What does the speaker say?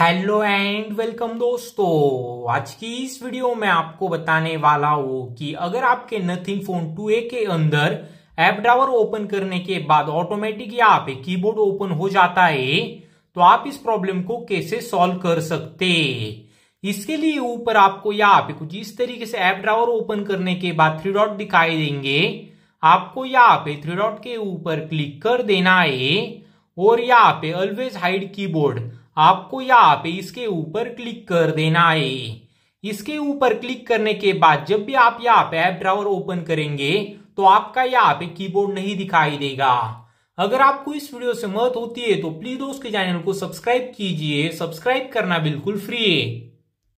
hello and welcome दोस्तों आज की इस वीडियो में आपको बताने वाला हूँ कि अगर आपके नथिंग फोन 2a के अंदर एप ड्रावर ओपन करने के बाद ऑटोमेटिक यहाँ पे कीबोर्ड ओपन हो जाता है तो आप इस प्रॉब्लम को कैसे सॉल्व कर सकते इसके लिए ऊपर आपको यहाँ पे कुछ इस तरीके से एप ड्रावर ओपन करने के बाद थ्री डॉट दिखाई देंगे आपको यहाँ पे थ्री डॉट के ऊपर क्लिक कर देना है और यहाँ पे ऑलवेज हाइड कीबोर्ड आपको यहाँ पे इसके ऊपर क्लिक कर देना है इसके ऊपर क्लिक करने के बाद जब भी आप यहाँ पे ऐप ड्रावर ओपन करेंगे तो आपका यहाँ पे कीबोर्ड नहीं दिखाई देगा अगर आपको इस वीडियो से मत होती है तो प्लीज दोस्त के चैनल को सब्सक्राइब कीजिए सब्सक्राइब करना बिल्कुल फ्री है